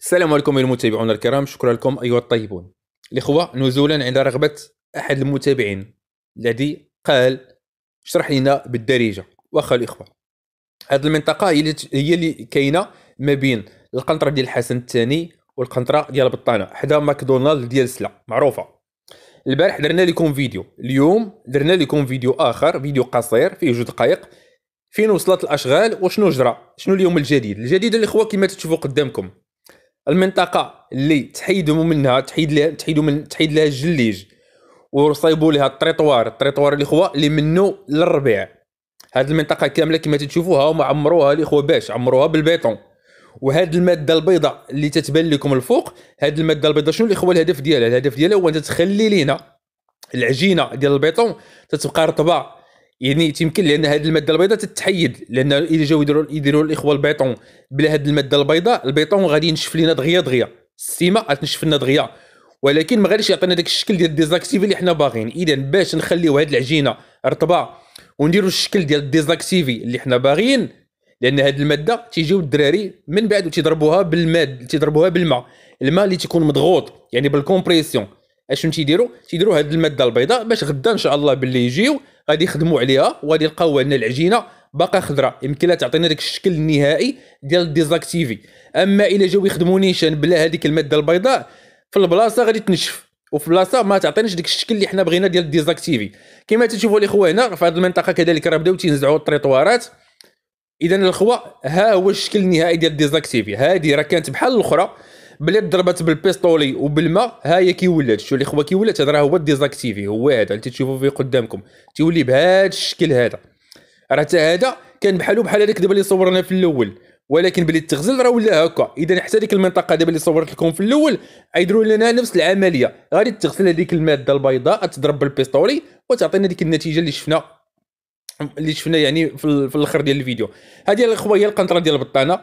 السلام عليكم المتابعون الكرام شكرا لكم أيها الطيبون الإخوة نزولا عند رغبة أحد المتابعين الذي قال اشرح لنا بالدارجة واخا الإخوة هذه المنطقة هي اللي هي اللي كاينة ما بين القنطرة ديال الحسن الثاني والقنطرة ديال البطانه حدا ماكدونالد ديال سلا معروفة البارح درنا لكم فيديو اليوم درنا لكم فيديو اخر فيديو قصير فيه جوج دقائق فين وصلت الاشغال وشنو جرى شنو اليوم الجديد الجديد الاخوه كما تشوفوا قدامكم المنطقه اللي تحيدوا منها تحيد لها تحيدوا من تحيد لها الجليج وصايبوا لها الطريطوار الطريطوار الاخوه اللي منه للربيع هاد المنطقه كامله كما تشوفوها هما عمروها الاخوه باش عمروها بالبيطون وهاد الماده البيضاء اللي تتبان لكم الفوق هاد الماده البيضاء شنو الاخوه الهدف ديالها الهدف ديالها هو تتخلي تخلي لينا العجينه ديال البيطون تتبقى رطبه يعني تيمكن لان هذه الماده البيضاء تتحيد لان الا جاو يديروا يديروا الاخوه البيطون بلا هذه الماده البيضاء البيطون غادي ينشف لنا دغيا دغيا السيمه غتنشف لنا دغيا ولكن ما غاديش يعطينا داك الشكل ديال ديزاكتيف اللي حنا باغيين اذا باش نخليو هذه العجينه رطبه ونديروا الشكل ديال ديزاكتيفي اللي حنا باغيين لان هذه الماده تيجيو الدراري من بعد وتيضربوها بالماد تيضربوها بالماء الماء اللي تيكون مضغوط يعني بالكومبريسيون اشنو تيديروا تيديروا هذه الماده البيضاء باش غدا ان شاء الله باللي يجيو غادي يخدموا عليها وغادي يلقاو ان العجينه باقا خضراء يمكن لها تعطينا داك الشكل النهائي ديال ديزاكتيفي اما الا جاو يخدموا نيشان بلا هذيك الماده البيضاء في البلاصه غادي تنشف وفي بلاصه ما تعطيناش داك الشكل اللي حنا بغينا ديال ديزاكتيفي كما تشوفوا الاخوه هنا في هذه المنطقه كذلك راه بداو تينزعوا الطريطوارات اذا الاخوه ها هو الشكل النهائي ديال ديزاكتيفي هذه راه كانت بحال الاخرى بلي ضربات بالبيستولي وبالماء ها هي كيولات شو الاخوه ولات هذا راه هو ديزاكتيفي هو هذا اللي تشوفوا فيه قدامكم تيولي بهذا الشكل هذا راه حتى هذا كان بحالو بحال هذاك دابا اللي صورنا في الاول ولكن بلي تغزل راه ولا هكا اذا حتى ديك المنطقه دابا اللي صورت لكم في الاول غيديروا لنا نفس العمليه غادي تغسل هذيك الماده البيضاء تضرب بالبيستولي وتعطينا ديك النتيجه اللي شفنا اللي شفنا يعني في, في الاخر ديال الفيديو هذه الاخوه هي القنطره ديال البطانه